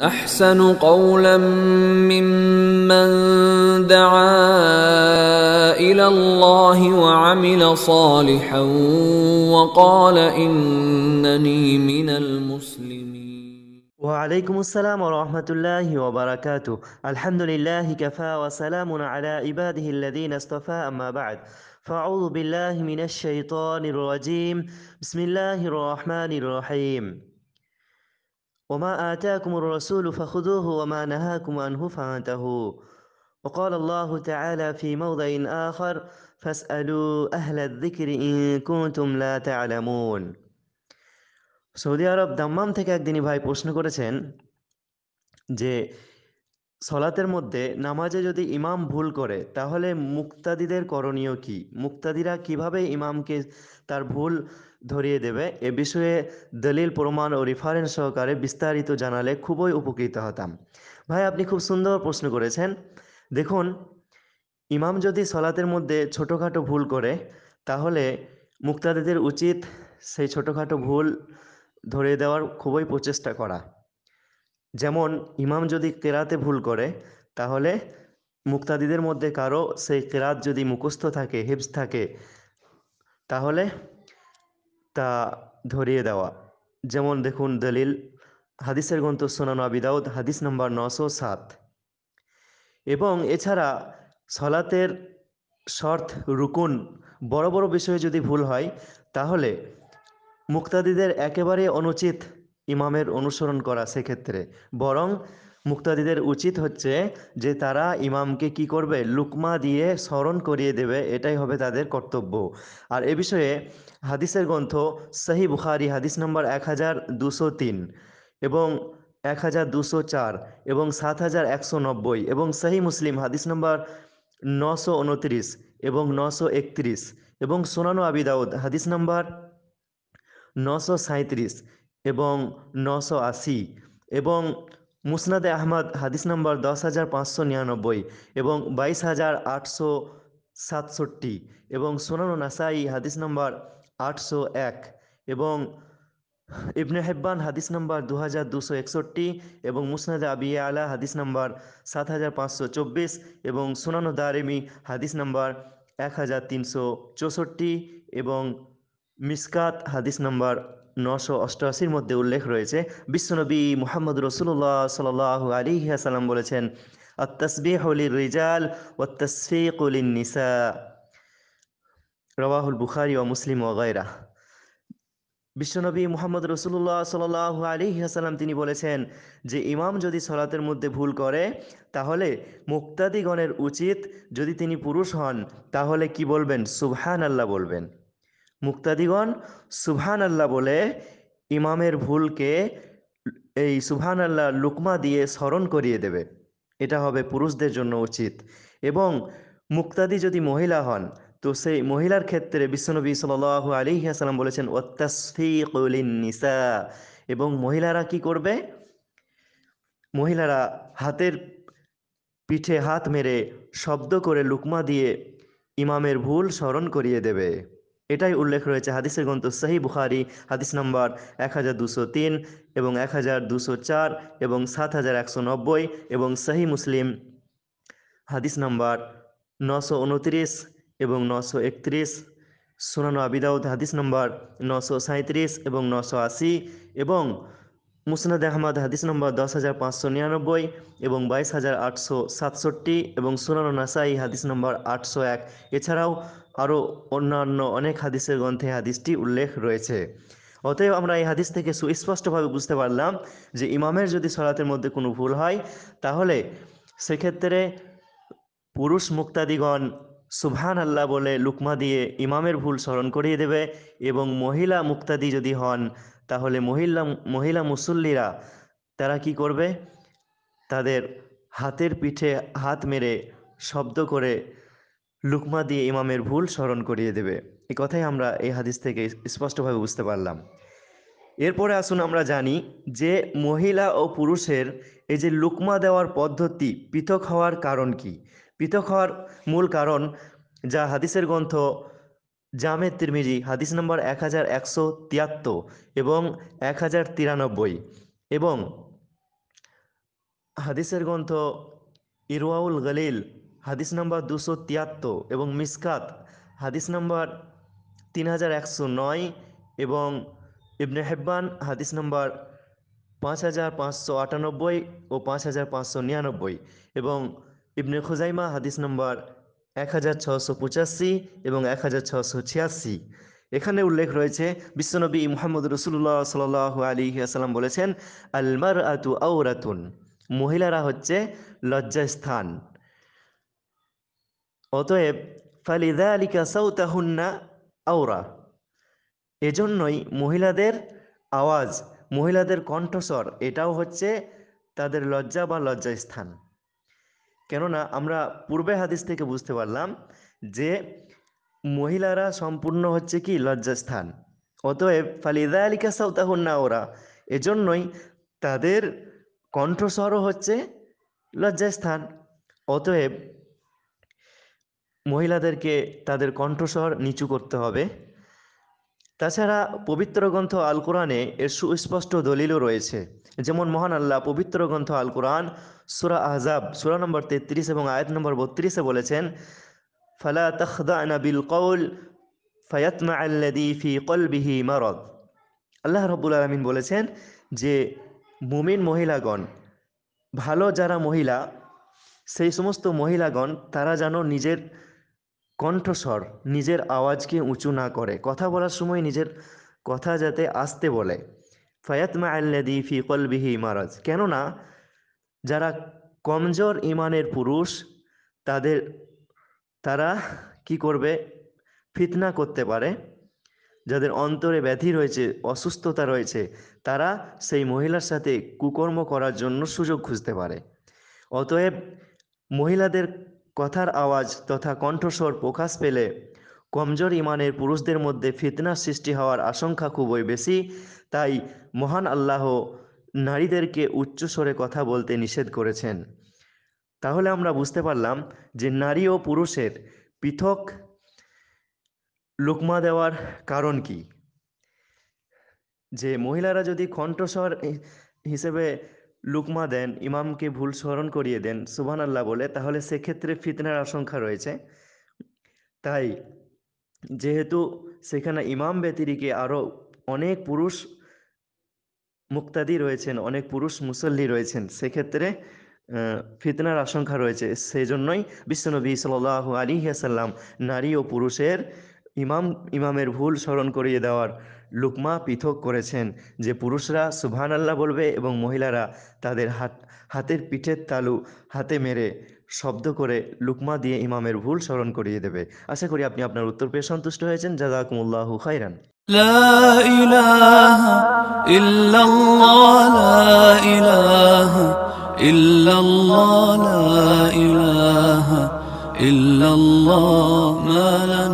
احسن قولا ممن دعا الى الله وعمل صالحا وقال انني من المسلمين وعليكم السلام ورحمه الله وبركاته الحمد لله كفى وسلام على عباده الذين اصطفى اما بعد فاعوذ بالله من الشيطان الرجيم بسم الله الرحمن الرحيم وما آتاكم الرسول فخذوه وما نهاكم عنه فانتهوا وقال الله تعالى في موضع آخر فاسألوا أهل الذكر إن كنتم لا تعلمون Saudi আরব দাম্মাম থেকে একদিনই ভাই প্রশ্ন করেছেন যে সলাতের মধ্যে নামাজে যদি ইমাম ভুল করে তাহলে মুক্তাদিদের করণীয় কি মুক্তাদিরা কিভাবে ইমামকে তার ভুল ধরিয়ে দেবে এ বিষয়ে দলিল প্রমাণ ও রেফারেন্স সহকারে বিস্তারিত জানালে খুবই উপকৃত হতাম ভাই আপনি খুব সুন্দর প্রশ্ন করেছেন দেখুন ইমাম যদি সলাতের মধ্যে ছোটোখাটো ভুল করে তাহলে মুক্তাদিদের উচিত সেই ছোটোখাটো ভুল ধরিয়ে দেওয়ার খুবই প্রচেষ্টা করা যেমন ইমাম যদি কেরাতে ভুল করে তাহলে মুক্তাদিদের মধ্যে কারো সেই কেরাত যদি মুখস্থ থাকে হিপস থাকে তাহলে তা ধরিয়ে দেওয়া যেমন দেখুন দলিল হাদিসের গ্রন্থ সোনানো আবিদাউদ হাদিস নম্বর নশো সাত এবং এছাড়া সলাতের শর্ত রুকুন বড় বড় বিষয়ে যদি ভুল হয় তাহলে মুক্তাদিদের একেবারে অনুচিত ইমামের অনুসরণ করা সেক্ষেত্রে বরং মুক্তাদিদের উচিত হচ্ছে যে তারা ইমামকে কি করবে লুকমা দিয়ে স্মরণ করিয়ে দেবে এটাই হবে তাদের কর্তব্য আর এ বিষয়ে হাদিসের গ্রন্থ সাহি বুখারি হাদিস নম্বর এক হাজার দুশো তিন এবং এক হাজার দুশো চার এবং সাত হাজার একশো নব্বই এবং সাহি মুসলিম হাদিস নম্বর নশো উনত্রিশ এবং নশো একত্রিশ এবং সোনানো আবিদাউদ হাদিস নম্বর নশো সাঁত্রিশ এবং নশো আশি এবং মুসনাদে আহমদ হাদিস নম্বর দশ হাজার পাঁচশো নিরানব্বই এবং বাইশ হাজার আটশো সাতষট্টি এবং সোনানো নাসাই হাদিস নম্বর আটশো এক এবং ইবনে হেব্বান হাদিস নম্বর দু হাজার দুশো একষট্টি এবং মুসনাদে আবি আলা হাদিস নম্বর সাত হাজার পাঁচশো চব্বিশ এবং সোনানো দারেমি হাদিস নম্বর এক হাজার তিনশো চৌষট্টি এবং মিসকাত হাদিস নম্বর নশো অষ্টআশির মধ্যে উল্লেখ রয়েছে বিশ্বনবী মোহাম্মদ রসুল্লাহ সাল আলী সাল্লাম বলেছেন আত্তাসবিহলি বুখারি ও মুসলিম ওগাইরা বিশ্বনবী মোহাম্মদ রসুল্লাহ সাল আলী হাসালাম তিনি বলেছেন যে ইমাম যদি সলাতের মধ্যে ভুল করে তাহলে মুক্তাদিগণের উচিত যদি তিনি পুরুষ হন তাহলে কি বলবেন সুবহান আল্লাহ বলবেন মুক্তাদিগণ সুভান আল্লাহ বলে ইমামের ভুলকে এই সুভান আল্লাহ লুকমা দিয়ে স্মরণ করিয়ে দেবে এটা হবে পুরুষদের জন্য উচিত এবং মুক্তাদি যদি মহিলা হন তো সেই মহিলার ক্ষেত্রে বিশ্বনবী সাল আলী আসালাম বলেছেন নিসা এবং মহিলারা কি করবে মহিলারা হাতের পিঠে হাত মেরে শব্দ করে লুকমা দিয়ে ইমামের ভুল স্মরণ করিয়ে দেবে এটাই উল্লেখ রয়েছে হাদিসের গ্রন্থ সাহি বুখারি হাদিস নম্বর এক হাজার দুশো তিন এবং এক হাজার দুশো চার এবং সাত হাজার একশো নব্বই এবং সাহি মুসলিম হাদিস নম্বর নশো উনত্রিশ এবং নশো একত্রিশ সুনানো আবিদাউদ হাদিস নম্বর নশো সাঁত্রিশ এবং নশো আশি এবং মুসনাদ আহমদ হাদিস নম্বর দশ হাজার পাঁচশো নিরানব্বই এবং বাইশ হাজার আটশো সাতষট্টি এবং সুনানো নাসাই হাদিস নম্বর আটশো এক এছাড়াও আরও অন্যান্য অনেক হাদিসের গ্রন্থে হাদিসটি উল্লেখ রয়েছে অতএব আমরা এই হাদিস থেকে সুস্পষ্টভাবে বুঝতে পারলাম যে ইমামের যদি সলাতের মধ্যে কোনো ভুল হয় তাহলে সেক্ষেত্রে পুরুষ মুক্তাদিগণ সুভান আল্লাহ বলে লুকমা দিয়ে ইমামের ভুল স্মরণ করিয়ে দেবে এবং মহিলা মুক্তাদি যদি হন তাহলে মহিলা মহিলা মুসল্লিরা তারা কি করবে তাদের হাতের পিঠে হাত মেরে শব্দ করে লুকমা দিয়ে ইমামের ভুল স্মরণ করিয়ে দেবে এ কথাই আমরা এই হাদিস থেকে স্পষ্টভাবে বুঝতে পারলাম এরপরে আসুন আমরা জানি যে মহিলা ও পুরুষের এই যে লুকমা দেওয়ার পদ্ধতি পৃথক হওয়ার কারণ কি পৃথক হওয়ার মূল কারণ যা হাদিসের গ্রন্থ জামে তিরমিজি হাদিস নম্বর এক হাজার একশো তিয়াত্তর এবং এক হাজার তিরানব্বই এবং হাদিসের গ্রন্থ ইরওয়াউল গলিল হাদিস নম্বর দুশো তিয়াত্তর এবং মিসকাত হাদিস নম্বর তিন হাজার একশো নয় এবং ইবনে হেব্বান হাদিস নম্বর পাঁচ হাজার পাঁচশো আটানব্বই ও পাঁচ হাজার পাঁচশো নিরানব্বই এবং ইবনে খুজাইমা হাদিস নম্বর এক হাজার ছশো পঁচাশি এবং এক হাজার ছশো ছিয়াশি এখানে উল্লেখ রয়েছে বিশ্বনবী মোহাম্মদ রসুল্লাহ সাল আলী আসালাম বলেছেন আলমার আতু আউরাতুন মহিলারা হচ্ছে লজ্জাস্থান অতএব ফালিদা আলিকা সাউতাহুন্না আওরা এজন্যই মহিলাদের আওয়াজ মহিলাদের কণ্ঠস্বর এটাও হচ্ছে তাদের লজ্জা বা লজ্জাস্থান কেননা আমরা পূর্বে হাদিস থেকে বুঝতে পারলাম যে মহিলারা সম্পূর্ণ হচ্ছে কি লজ্জাস্থান অতএব ফালিদা আলিকা না ওরা এজন্যই তাদের কণ্ঠস্বরও হচ্ছে লজ্জাস্থান অতএব মহিলাদেরকে তাদের কণ্ঠস্বর নিচু করতে হবে তাছাড়া পবিত্র গ্রন্থ আল কোরআনে এর সুস্পষ্ট দলিলও রয়েছে যেমন মহান আল্লাহ পবিত্র গ্রন্থ আল কোরআন সুরা আহজাব সুরা নম্বর তেত্রিশ এবং আয়াত নম্বর বত্রিশে বলেছেন ফালা তখদা বিল কৌল ফায়াতমা আল্লাদি ফি কলবিহি মারদ আল্লাহ রব্বুল আলমিন বলেছেন যে মুমিন মহিলাগণ ভালো যারা মহিলা সেই সমস্ত মহিলাগণ তারা যেন নিজের কণ্ঠস্বর নিজের আওয়াজকে উঁচু না করে কথা বলার সময় নিজের কথা যাতে আসতে বলে ফয়াতমা আল্লাদি ফিকল বিহি মারাজ কেননা যারা কমজোর ইমানের পুরুষ তাদের তারা কি করবে ফিতনা করতে পারে যাদের অন্তরে ব্যাধি রয়েছে অসুস্থতা রয়েছে তারা সেই মহিলার সাথে কুকর্ম করার জন্য সুযোগ খুঁজতে পারে অতএব মহিলাদের কথার আওয়াজ তথা কণ্ঠস্বর প্রকাশ পেলে কমজোর ইমানের পুরুষদের মধ্যে ফিতনা সৃষ্টি হওয়ার আশঙ্কা খুবই বেশি তাই মহান আল্লাহ নারীদেরকে উচ্চ স্বরে কথা বলতে নিষেধ করেছেন তাহলে আমরা বুঝতে পারলাম যে নারী ও পুরুষের পৃথক লুকমা দেওয়ার কারণ কি যে মহিলারা যদি কণ্ঠস্বর হিসেবে লুকমা দেন ইমামকে ভুল স্মরণ করিয়ে দেন সুবহান আল্লাহ বলে তাহলে সেক্ষেত্রে ফিতনার আশঙ্কা রয়েছে তাই যেহেতু সেখানে ইমাম ব্যতিরিকে আরও অনেক পুরুষ মুক্তাদি রয়েছেন অনেক পুরুষ মুসল্লি রয়েছেন সেক্ষেত্রে ফিতনার আশঙ্কা রয়েছে সেই জন্যই বিশ্বনবী সাল আলী হাসাল্লাম নারী ও পুরুষের ইমাম ইমামের ভুল স্মরণ করিয়ে দেওয়ার লুকমা পৃথক করেছেন যে পুরুষরা সুভান আল্লাহ বলবে এবং মহিলারা তাদের হাত হাতের পিঠের তালু হাতে মেরে শব্দ করে লুকমা দিয়ে ইমামের ভুল স্মরণ করিয়ে দেবে আশা করি আপনি আপনার উত্তর পেয়ে সন্তুষ্ট হয়েছেন জাদাকুমুল্লাহ খাইরান لا إله إلا الله لا إله إلا الله لا إله إلا الله ما